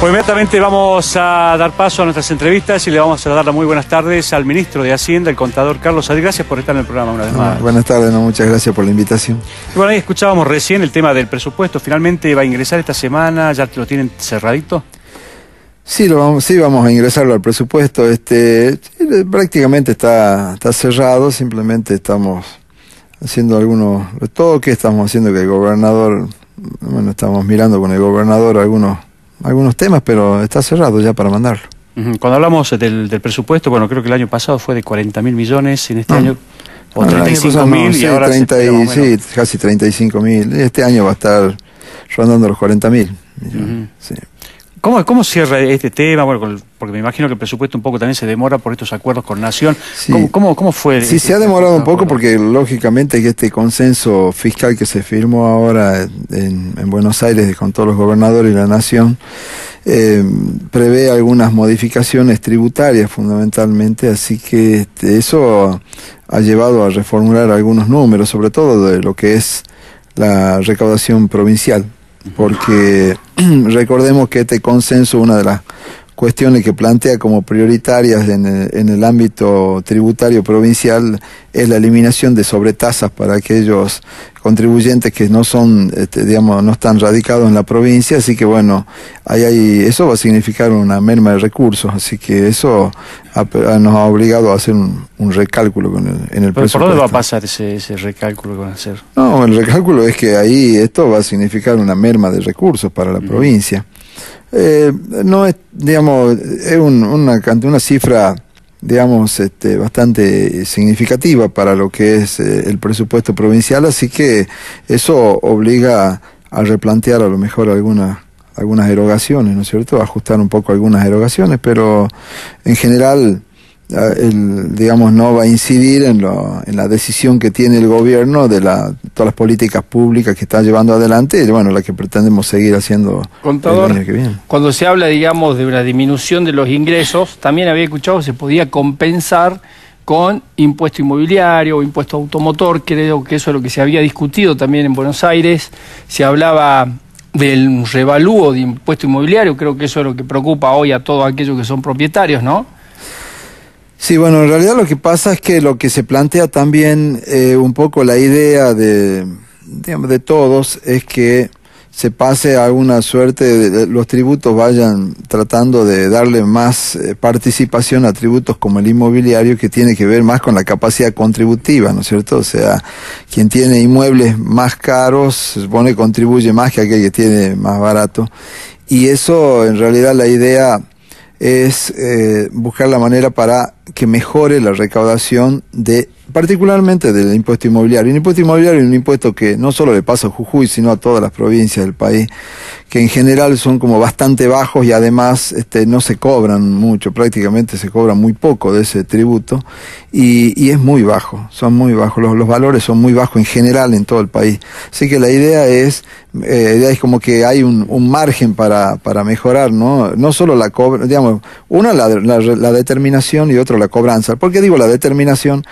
Pues inmediatamente vamos a dar paso a nuestras entrevistas y le vamos a dar las muy buenas tardes al ministro de Hacienda, el contador Carlos Adri. Gracias por estar en el programa una vez ah, más. buenas tardes, muchas gracias por la invitación. bueno, ahí escuchábamos recién el tema del presupuesto. Finalmente va a ingresar esta semana, ya lo tienen cerradito. Sí, lo vamos, sí, vamos a ingresarlo al presupuesto. Este, prácticamente está, está cerrado, simplemente estamos haciendo algunos que estamos haciendo que el gobernador, bueno, estamos mirando con el gobernador algunos algunos temas, pero está cerrado ya para mandarlo. Cuando hablamos del, del presupuesto, bueno, creo que el año pasado fue de 40 mil millones, en este ah. año... O 35 ah, mil sí, ahora sí, casi 35 mil. Este año va a estar rondando los 40 mil. sí. ¿Cómo, ¿Cómo cierra este tema? Bueno, porque me imagino que el presupuesto un poco también se demora por estos acuerdos con Nación. Sí. ¿Cómo, fue? Sí, este se ha este demorado un poco porque lógicamente que este consenso fiscal que se firmó ahora en, Buenos Aires con todos los gobernadores y la Nación eh, prevé algunas modificaciones tributarias fundamentalmente, así que este, eso ha llevado a reformular algunos números, sobre todo de lo que es la recaudación provincial porque recordemos que este consenso, una de las cuestiones que plantea como prioritarias en el, ámbito tributario provincial es la eliminación de sobretasas para aquellos contribuyentes que no son, este, digamos, no están radicados en la provincia, así que bueno, ahí hay, eso va a significar una merma de recursos, así que eso nos ha obligado a hacer un, recálculo en el ¿Por dónde va a pasar ese, ese recálculo que a hacer? No, el recálculo es que ahí esto va a significar una merma de recursos para la provincia. Eh, no es, digamos, es un, una, una cifra, digamos, este, bastante significativa para lo que es eh, el presupuesto provincial, así que eso obliga a replantear a lo mejor algunas algunas erogaciones, ¿no es cierto? ajustar un poco algunas erogaciones, pero en general digamos, no va a incidir en, la decisión que tiene el gobierno de todas las políticas públicas que está llevando adelante y, bueno, la que pretendemos seguir haciendo el que viene. Cuando se habla, digamos, de una disminución de los ingresos, también había escuchado que se podía compensar con impuesto inmobiliario impuesto automotor, creo que eso es lo que se había discutido también en Buenos Aires, se hablaba del revalúo de impuesto inmobiliario, creo que eso es lo que preocupa hoy a todos aquellos que son propietarios, ¿no? Sí, bueno, en realidad lo que pasa es que lo que se plantea también eh, un poco la idea de, de todos es que se pase a alguna suerte, de, los tributos vayan tratando de darle más eh, participación a tributos como el inmobiliario, que tiene que ver más con la capacidad contributiva, ¿no es cierto? O sea, quien tiene inmuebles más caros, se supone contribuye más que aquel que tiene más barato. Y eso, en realidad, la idea es eh, buscar la manera para que mejore la recaudación de particularmente del impuesto inmobiliario. El impuesto inmobiliario es un impuesto que no solo le pasa a Jujuy, sino a todas las provincias del país, que en general son como bastante bajos y además este, no se cobran mucho, prácticamente se cobra muy poco de ese tributo y, es muy bajo, son muy bajos, los, valores son muy bajos en general en todo el país. Así que la idea es, eh, idea es como que hay un, margen para, mejorar, ¿no? No solo la cobra, digamos, una la, la, determinación y otro la cobranza. ¿Por qué digo la determinación?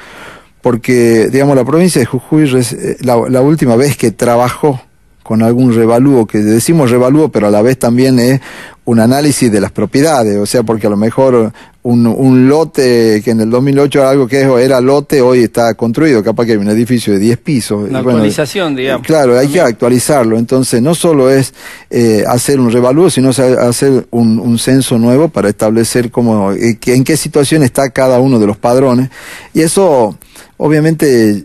Porque, digamos, la provincia de Jujuy, eh, la, última vez que trabajó con algún revalúo, que decimos revalúo, pero a la vez también es eh, un análisis de las propiedades, o sea, porque a lo mejor un, un, lote que en el 2008 era algo que era lote, hoy está construido, capaz que hay un edificio de 10 pisos. Una actualización, eh, digamos. Claro, hay que actualizarlo, entonces no solo es eh, hacer un revalúo, sino hacer un, censo nuevo para establecer cómo, eh, en qué situación está cada uno de los padrones, y eso obviamente,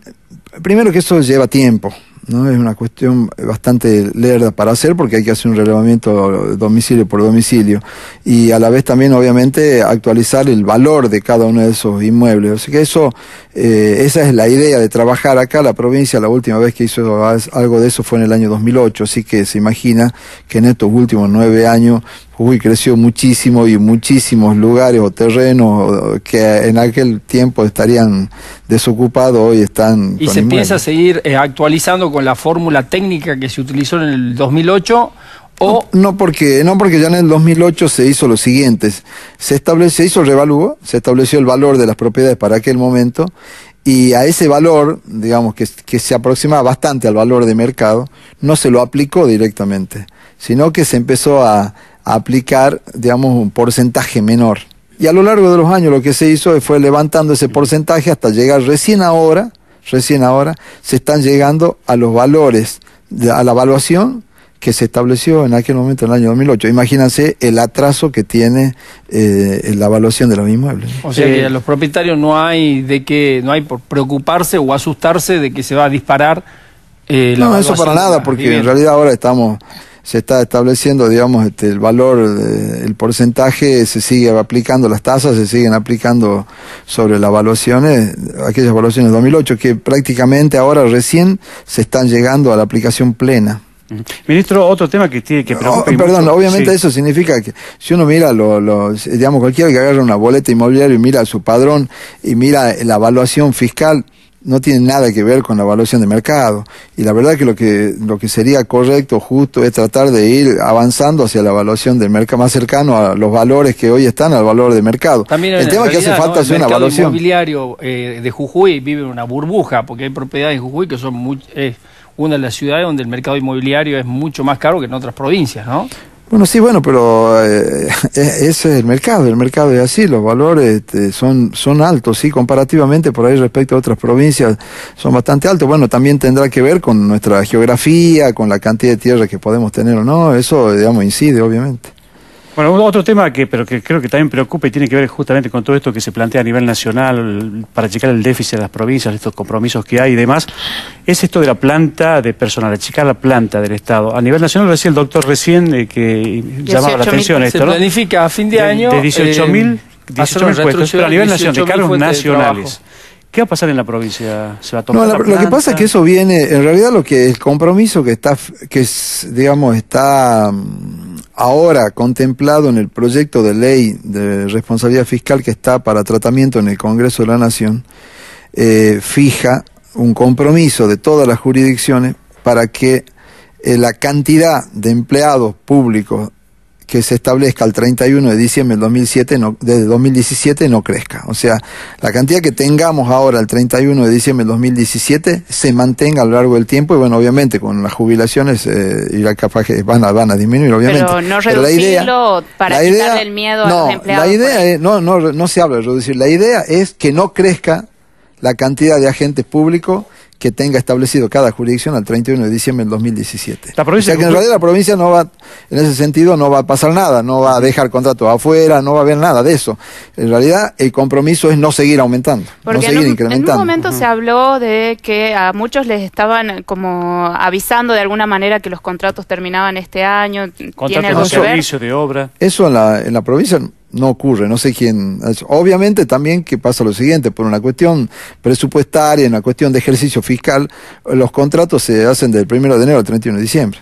primero que eso lleva tiempo, ¿no? Es una cuestión bastante lerda para hacer porque hay que hacer un relevamiento domicilio por domicilio y a la vez también obviamente actualizar el valor de cada uno de esos inmuebles. Así que eso, eh, esa es la idea de trabajar acá. La provincia la última vez que hizo algo de eso fue en el año 2008, así que se imagina que en estos últimos nueve años Uy, creció muchísimo y muchísimos lugares o terrenos que en aquel tiempo estarían desocupados hoy están. Y se empieza a seguir eh, actualizando con la fórmula técnica que se utilizó en el 2008 o no, porque no porque ya en el 2008 se hizo lo siguiente, se establece, hizo el revalúo, se estableció el valor de las propiedades para aquel momento y a ese valor, digamos que, que se aproximaba bastante al valor de mercado, no se lo aplicó directamente, sino que se empezó a aplicar, digamos, un porcentaje menor. Y a lo largo de los años lo que se hizo fue levantando ese porcentaje hasta llegar recién ahora, recién ahora, se están llegando a los valores, a la evaluación que se estableció en aquel momento, en el año 2008. Imagínense el atraso que tiene eh, la evaluación de los inmuebles. O sea que eh, a los propietarios no hay de qué, no hay por preocuparse o asustarse de que se va a disparar. Eh, la no, eso para nada, porque en realidad ahora estamos se está estableciendo, digamos, este, el valor, el porcentaje, se sigue aplicando, las tasas se siguen aplicando sobre las evaluaciones, aquellas evaluaciones de 2008, que prácticamente ahora recién se están llegando a la aplicación plena. Ministro, otro tema que tiene que preocupar. perdón, obviamente eso significa que si uno mira, los digamos, cualquiera que agarra una boleta inmobiliaria y mira su padrón y mira la evaluación fiscal, no tiene nada que ver con la evaluación de mercado. Y la verdad que lo que, lo que sería correcto, justo, es tratar de ir avanzando hacia la evaluación del mercado más cercano a los valores que hoy están al valor de mercado. También el tema que hace falta es una evaluación. El inmobiliario eh, de Jujuy vive una burbuja, porque hay propiedades en Jujuy que son una de las ciudades donde el mercado inmobiliario es mucho más caro que en otras provincias, ¿no? Bueno, sí, bueno, pero eh, e, ese es el mercado, el mercado es así, los valores este, son, son altos, sí, comparativamente por ahí respecto a otras provincias son bastante altos. Bueno, también tendrá que ver con nuestra geografía, con la cantidad de tierra que podemos tener o no, eso, digamos, incide, obviamente. Bueno, otro tema que, pero que creo que también preocupa y tiene que ver justamente con todo esto que se plantea a nivel nacional para checar el déficit de las provincias, estos compromisos que hay y demás, es esto de la planta de personal, checar la planta del Estado. A nivel nacional decía el doctor recién eh, que llamaba la atención esto, se planifica a fin de, año... De 18.000 eh, mil puestos, pero a nivel nacional, de cargos nacionales. ¿Qué va a pasar en la provincia? ¿Se va a tomar la, lo que pasa es que eso viene, en realidad lo que el compromiso que está, que es, digamos, está mm, ahora contemplado en el proyecto de ley de responsabilidad fiscal que está para tratamiento en el Congreso de la Nación, eh, fija un compromiso de todas las jurisdicciones para que eh, la cantidad de empleados públicos que se establezca el 31 de diciembre del 2007, no, desde 2017 no crezca. O sea, la cantidad que tengamos ahora el 31 de diciembre del 2017 se mantenga a lo largo del tiempo y bueno, obviamente con las jubilaciones y eh, capaz que van a, van a disminuir, obviamente. Pero no reducirlo la idea, para no, no, no, no se habla de reducir. La idea es que no crezca la cantidad de agentes públicos que tenga establecido cada jurisdicción al 31 de diciembre del 2017. La provincia o sea que en realidad la provincia no va, en ese sentido, no va a pasar nada, no va a dejar contratos afuera, no va a haber nada de eso. En realidad el compromiso es no seguir aumentando, Porque no seguir En un momento se habló de que a muchos les estaban como avisando de alguna manera que los contratos terminaban este año. Contratos de servicio, de obra. Eso en la, en la provincia no ocurre, no sé quién. Obviamente también que pasa lo siguiente, por una cuestión presupuestaria, una cuestión de ejercicio fiscal, los contratos se hacen del 1 de enero al 31 de diciembre.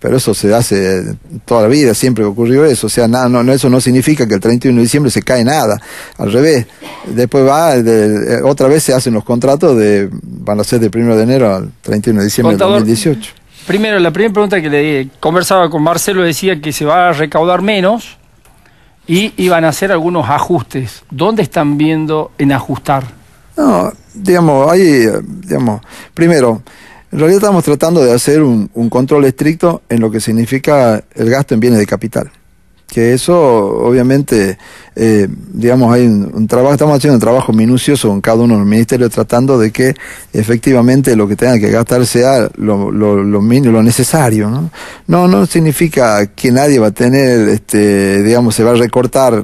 Pero eso se hace toda la vida, siempre ocurrió eso. O sea, no, no, eso no significa que el 31 de diciembre se cae nada. Al revés, después va, eh, eh, otra vez se hacen los contratos, de van a ser del 1 de enero al 31 de diciembre del 2018. Primero, la primera pregunta que le conversaba con Marcelo decía que se va a recaudar menos y iban a hacer algunos ajustes. ¿Dónde están viendo en ajustar? No, digamos, ahí, digamos, primero, en realidad estamos tratando de hacer un, un control estricto en lo que significa el gasto en bienes de capital que eso obviamente, eh, digamos, hay un, trabajo, estamos haciendo un trabajo minucioso con cada uno de los ministerios tratando de que efectivamente lo que tenga que gastar sea lo, lo, lo, mínimo, lo necesario. ¿no? no, no significa que nadie va a tener, este, digamos, se va a recortar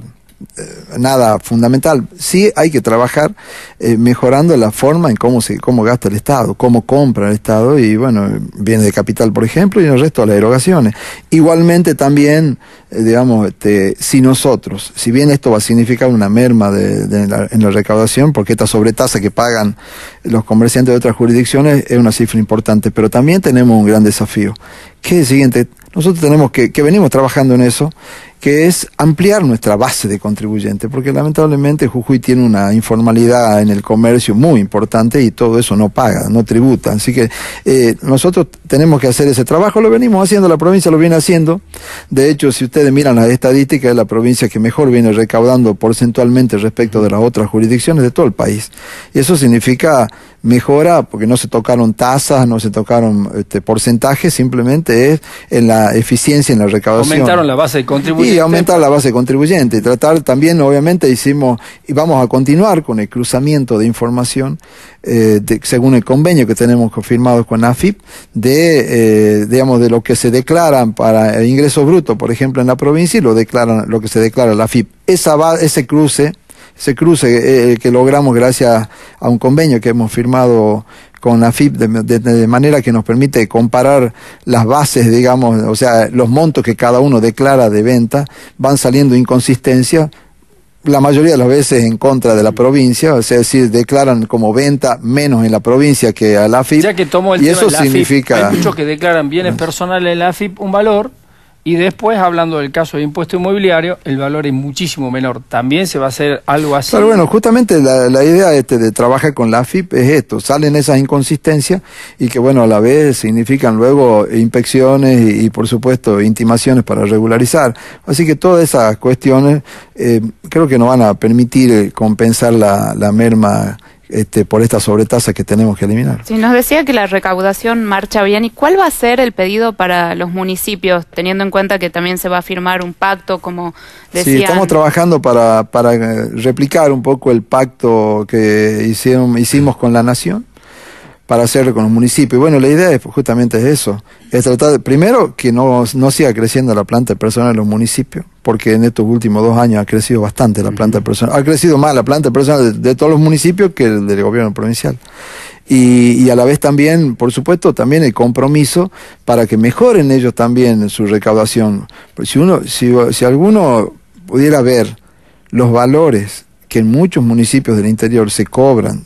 eh, nada fundamental. Sí hay que trabajar eh, mejorando la forma en cómo, se, cómo gasta el Estado, cómo compra el Estado y bueno, viene de capital por ejemplo y el resto de las erogaciones. Igualmente también, eh, digamos, este, si nosotros, si bien esto va a significar una merma de, en la recaudación, porque esta sobretasa que pagan los comerciantes de otras jurisdicciones es una cifra importante, pero también tenemos un gran desafío, ¿Qué es el siguiente, nosotros tenemos que, que venimos trabajando en eso, que es ampliar nuestra base de contribuyentes, porque lamentablemente Jujuy tiene una informalidad en el comercio muy importante y todo eso no paga, no tributa. Así que eh, nosotros tenemos que hacer ese trabajo, lo venimos haciendo, la provincia lo viene haciendo. De hecho, si ustedes miran las estadísticas, es la provincia que mejor viene recaudando porcentualmente respecto de las otras jurisdicciones de todo el país. Y eso significa mejora, porque no se tocaron tasas, no se tocaron este, porcentajes, simplemente es en la eficiencia, en la recaudación. Aumentaron la base de contribuyentes y este, aumentar la base contribuyente y tratar también, obviamente, hicimos y vamos a continuar con el cruzamiento de información eh, según el convenio que tenemos firmado con AFIP de, eh, digamos, de lo que se declaran para ingreso bruto por ejemplo, en la provincia y lo declaran, lo que se declara la AFIP. Esa ese cruce ese cruce eh, que logramos gracias a un convenio que hemos firmado con la FIP de, manera que nos permite comparar las bases, digamos, o sea, los montos que cada uno declara de venta, van saliendo inconsistencias, la mayoría de las veces en contra de la provincia, o sea, es decir, declaran como venta menos en la provincia que a la AFIP. Ya que tomo el y de hay muchos que declaran bienes personales en la FIP un valor, y después, hablando del caso de impuesto inmobiliario, el valor es muchísimo menor. También se va a hacer algo así. Pero bueno, justamente la, idea este de trabajar con la AFIP es esto, salen esas inconsistencias y que bueno, a la vez significan luego inspecciones y, por supuesto intimaciones para regularizar. Así que todas esas cuestiones eh, creo que no van a permitir eh, compensar la, la merma este, por esta sobretasa que tenemos que eliminar. Sí, nos decía que la recaudación marcha bien. ¿Y cuál va a ser el pedido para los municipios, teniendo en cuenta que también se va a firmar un pacto, como decía? Sí, estamos trabajando para, eh, replicar un poco el pacto que hicieron, hicimos con la Nación para hacerlo con los municipios. Bueno, la idea es justamente eso, es tratar, de, primero, que no, siga creciendo la planta de personal en los municipios, porque en estos últimos dos años ha crecido bastante la planta personal, ha crecido más la planta personal de, todos los municipios que el del gobierno provincial. Y, a la vez también, por supuesto, también el compromiso para que mejoren ellos también su recaudación. Pues si, uno, si, si alguno pudiera ver los valores que en muchos municipios del interior se cobran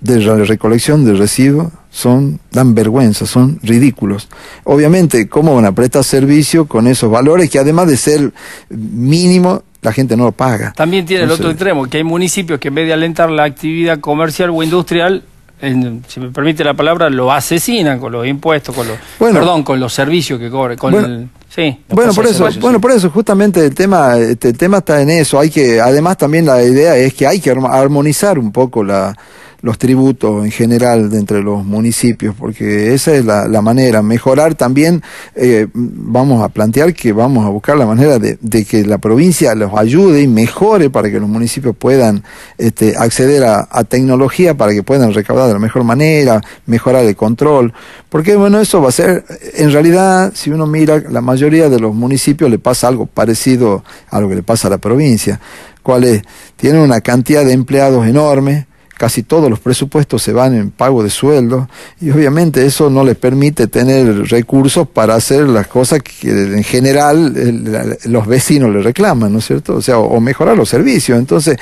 de la recolección de residuos son, dan vergüenza, son ridículos. Obviamente, ¿cómo van a prestar servicio con esos valores que además de ser mínimo, la gente no lo paga? También tiene el otro extremo, que hay municipios que en vez de alentar la actividad comercial o industrial, si me permite la palabra, lo asesinan con los impuestos, con los, perdón, con los servicios que cobre con bueno, sí, bueno por eso, bueno por eso justamente el tema, este, el tema está en eso. Hay que, además también la idea es que hay que armonizar un poco la los tributos en general de entre los municipios, porque esa es la, manera. Mejorar también, eh, vamos a plantear que vamos a buscar la manera de, que la provincia los ayude y mejore para que los municipios puedan este, acceder a, tecnología, para que puedan recaudar de la mejor manera, mejorar el control, porque bueno, eso va a ser, en realidad, si uno mira, la mayoría de los municipios le pasa algo parecido a lo que le pasa a la provincia. ¿Cuál es? Tienen una cantidad de empleados enorme, casi todos los presupuestos se van en pago de sueldos y obviamente eso no les permite tener recursos para hacer las cosas que en general los vecinos le reclaman, ¿no es cierto? O sea, o mejorar los servicios. Entonces,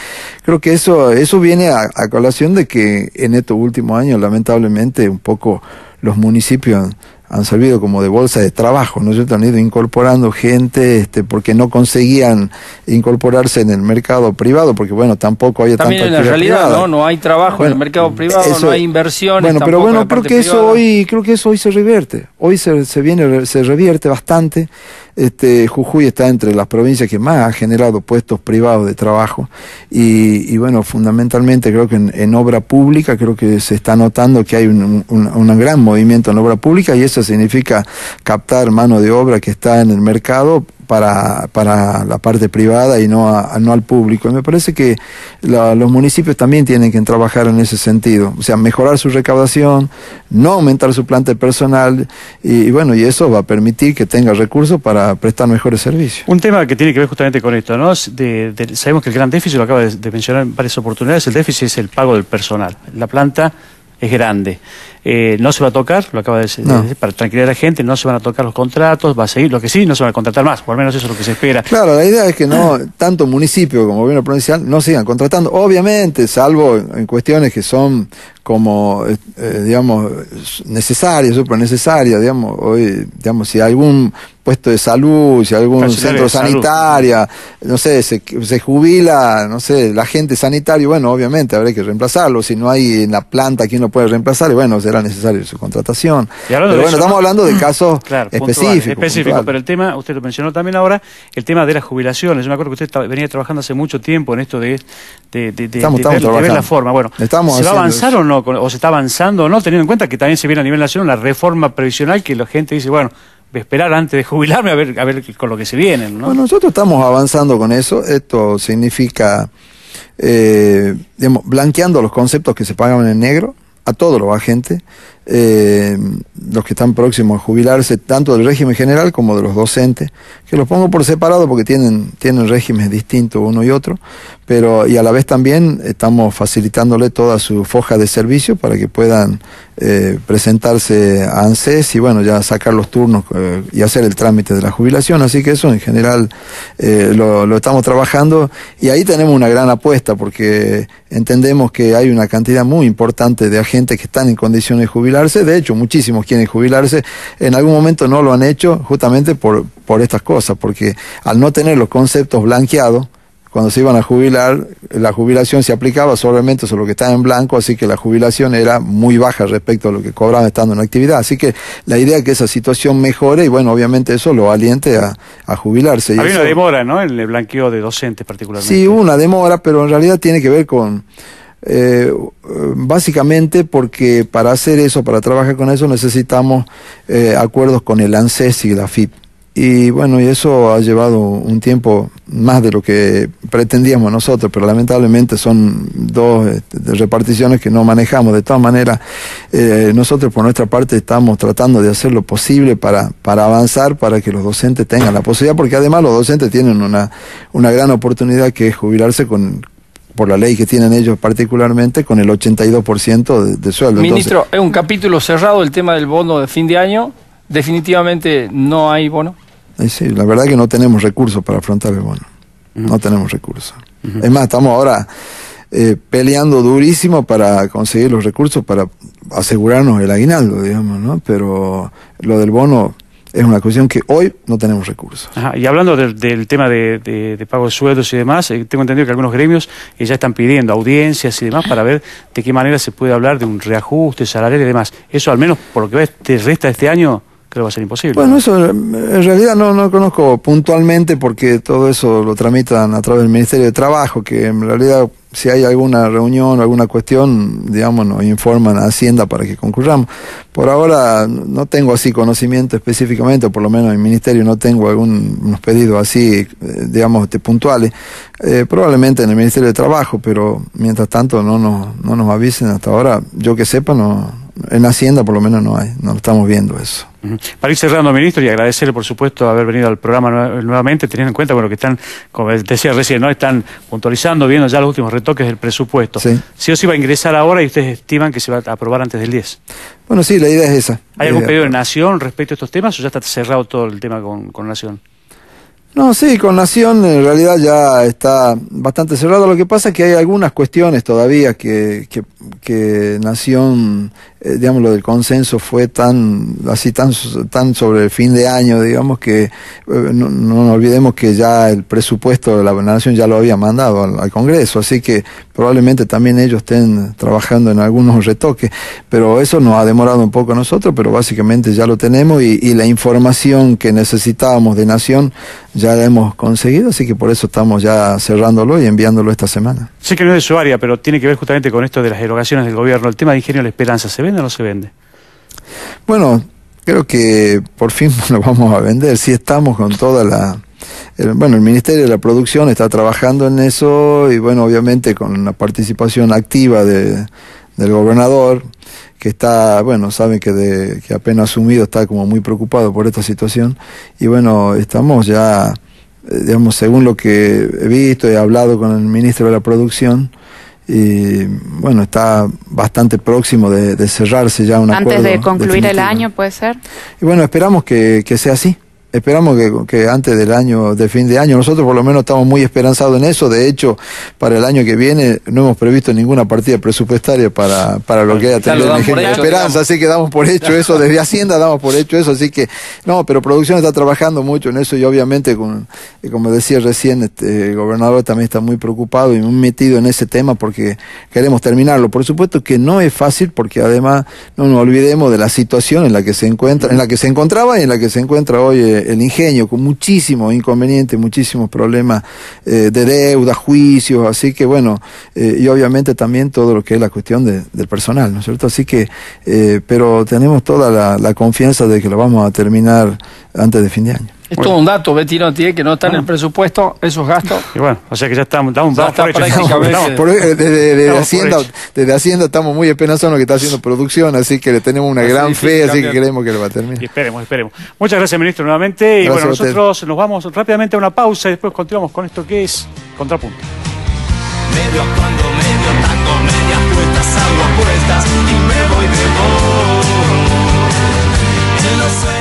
creo que eso, eso viene a colación de que en estos últimos años, lamentablemente, un poco los municipios han servido como de bolsa de trabajo, ¿no es cierto? Han ido incorporando gente este, porque no conseguían incorporarse en el mercado privado, porque bueno, tampoco hay También tanta en la realidad, ¿no? No hay trabajo en el mercado privado, no hay inversiones. Bueno, pero bueno, creo que eso hoy, creo que eso hoy se revierte. Hoy se, se viene, se revierte bastante. Este, Jujuy está entre las provincias que más ha generado puestos privados de trabajo y, bueno, fundamentalmente creo que en, obra pública creo que se está notando que hay un, un, gran movimiento en obra pública y eso significa captar mano de obra que está en el mercado para, para la parte privada y no, no al público. Y me parece que los municipios también tienen que trabajar en ese sentido, o sea, mejorar su recaudación, no aumentar su planta de personal y, bueno, y eso va a permitir que tenga recursos para prestar mejores servicios. Un tema que tiene que ver justamente con esto, ¿no? sabemos que el gran déficit, lo acaba de, de mencionar en varias oportunidades, el déficit es el pago del personal. La planta es grande. Eh, no se va a tocar, lo acaba de decir, para tranquilizar a la gente, no se van a tocar los contratos, va a seguir, lo que sí, no se van a contratar más, por lo menos eso es lo que se espera. Claro, la idea es que no, tanto municipio como gobierno provincial no sigan contratando, obviamente, salvo en cuestiones que son como, eh, eh, digamos, necesarias, super necesarias, digamos, hoy, digamos, si algún puesto de salud, si algún centro sanitario, no sé, se, jubila, no sé, la gente sanitaria, bueno, obviamente habrá que reemplazarlo, si no hay en la planta quien lo puede reemplazar, bueno, será necesario su contratación. pero bueno, estamos hablando de casos claro, específicos. Específico, pero el tema, usted lo mencionó también ahora, el tema de las jubilaciones, yo me acuerdo que usted venía trabajando hace mucho tiempo en esto de, de, ver, la forma, bueno, ¿se va a avanzar o no, o se está avanzando o no, teniendo en cuenta que también se viene a nivel nacional la reforma previsional que la gente dice, bueno, esperar antes de jubilarme a ver, a ver con lo que se viene, Bueno, nosotros estamos avanzando con eso. Esto significa, eh, blanqueando los conceptos que se pagan en negro a todos los agentes eh, los que están próximos a jubilarse, tanto del régimen general como de los docentes, que los pongo por separado porque tienen, tienen regímenes distintos uno y otro, pero y a la vez también estamos facilitándole toda su foja de servicio para que puedan eh, presentarse a ANSES y bueno, ya sacar los turnos eh, y hacer el trámite de la jubilación, así que eso en general eh, lo, estamos trabajando y ahí tenemos una gran apuesta porque entendemos que hay una cantidad muy importante de agentes que están en condiciones de jubilar de hecho muchísimos quieren jubilarse, en algún momento no lo han hecho justamente por, por estas cosas, porque al no tener los conceptos blanqueados, cuando se iban a jubilar, la jubilación se aplicaba solamente sobre lo que estaba en blanco, así que la jubilación era muy baja respecto a lo que cobraban estando en actividad. Así que la idea es que esa situación mejore y bueno, obviamente eso lo aliente a, jubilarse. Había una demora, ¿no? En el blanqueo de docentes particularmente. Sí, una demora, pero en realidad tiene que ver con eh, básicamente porque para hacer eso, para trabajar con eso, necesitamos eh, acuerdos con el ANSES y la FIP. Y bueno, y eso ha llevado un tiempo más de lo que pretendíamos nosotros, pero lamentablemente son dos este, reparticiones que no manejamos. De todas maneras, eh, nosotros por nuestra parte estamos tratando de hacer lo posible para, para avanzar, para que los docentes tengan la posibilidad, porque además los docentes tienen una, una gran oportunidad que es jubilarse con, por la ley que tienen ellos particularmente, con el 82% de, de, sueldo. Ministro, es un capítulo cerrado el tema del bono de fin de año. Definitivamente no hay bono. Eh, sí, la verdad que no tenemos recursos para afrontar el bono. No tenemos recursos. Es más, estamos ahora eh, peleando durísimo para conseguir los recursos para asegurarnos el aguinaldo, digamos, ¿no? Pero lo del bono es una cuestión que hoy no tenemos recursos. y hablando del tema de, pago de sueldos y demás, eh, tengo entendido que algunos gremios eh, ya están pidiendo audiencias y demás para ver de qué manera se puede hablar de un reajuste salarial y demás. Eso al menos por lo que te este, resta este año creo va a ser imposible. Bueno, eso en realidad no, no lo conozco puntualmente porque todo eso lo tramitan a través del Ministerio de Trabajo, que en realidad si hay alguna reunión o alguna cuestión, digamos, nos informan a Hacienda para que concurramos. Por ahora no tengo así conocimiento específicamente, o por lo menos en el Ministerio no tengo algunos pedidos así, eh, digamos, este, puntuales. Eh, probablemente en el Ministerio de Trabajo, pero mientras tanto no nos, no nos avisen hasta ahora. Yo que sepa, no, en Hacienda por lo menos no hay, no lo estamos viendo eso. Para ir cerrando, ministro, y agradecerle, por supuesto, haber venido al programa nuevamente, teniendo en cuenta, bueno, que están, como decía recién, ¿no? Están puntualizando, viendo ya los últimos retoques del presupuesto. Sí. Si o sí va a ingresar ahora y ustedes estiman que se va a aprobar antes del 10. Bueno, sí, la idea es esa. ¿Hay algún eh, pedido de Nación respecto a estos temas o ya está cerrado todo el tema con, Nación? No, sí, con Nación en realidad ya está bastante cerrado. Lo que pasa es que hay algunas cuestiones todavía que, que Nación eh, digamos, lo del consenso fue tan, así tan, tan sobre el fin de año, digamos, que eh, no, olvidemos que ya el presupuesto de la Nación ya lo había mandado al, Congreso, así que probablemente también ellos estén trabajando en algunos retoques, pero eso nos ha demorado un poco nosotros, pero básicamente ya lo tenemos y, la información que necesitábamos de Nación ya la hemos conseguido, así que por eso estamos ya cerrándolo y enviándolo esta semana. Sé que no es de su área, pero tiene que ver justamente con esto de las erogaciones del gobierno. El tema de ingenio de la esperanza, ¿se ven no se vende? Bueno, creo que por fin lo vamos a vender, si estamos con toda la... bueno, el Ministerio de la Producción está trabajando en eso y bueno, obviamente con la participación activa de, del gobernador, que está, bueno, saben que, de, que apenas asumido está como muy preocupado por esta situación y bueno, estamos ya, eh, digamos, según lo que he visto, he hablado con el ministro de la Producción, y bueno, está bastante próximo de, cerrarse ya un Antes acuerdo. Antes de concluir el año, puede ser. Y bueno, esperamos que sea así. Esperamos que, antes del año, de fin de año, nosotros por lo menos estamos muy esperanzados en eso. De hecho, para el año que viene no hemos previsto ninguna partida presupuestaria para, para lo que haya tenido esperanza, así que damos por hecho eso. Desde Hacienda damos por hecho eso, así que no, pero producción está trabajando mucho en eso y obviamente, con, eh, como decía recién, este, el gobernador también está muy preocupado y muy metido en ese tema porque queremos terminarlo. Por supuesto que no es fácil porque además no nos olvidemos de la situación en la que se encuentra, en la que se encontraba y en la que se encuentra hoy. Eh, el ingenio, con muchísimos inconvenientes, muchísimos problemas eh, de deuda, juicios, así que bueno, eh, y obviamente también todo lo que es la cuestión del personal, ¿no es cierto? Así que, eh, pero tenemos toda la confianza de que lo vamos a terminar antes de fin de año. Es todo un dato, Betty tiene que no está en el ah. presupuesto esos gastos. Y bueno, o sea que ya estamos, damos ya por prácticamente. desde, Hacienda, estamos muy esperanzados en lo que está haciendo producción, así que le tenemos una gran fe, así que creemos que lo va a terminar. esperemos, esperemos. Muchas gracias, ministro, nuevamente. y bueno, nosotros nos vamos rápidamente a una pausa y después continuamos con esto que es Contrapunto. Medio cuando medio tango, medias puestas, y me voy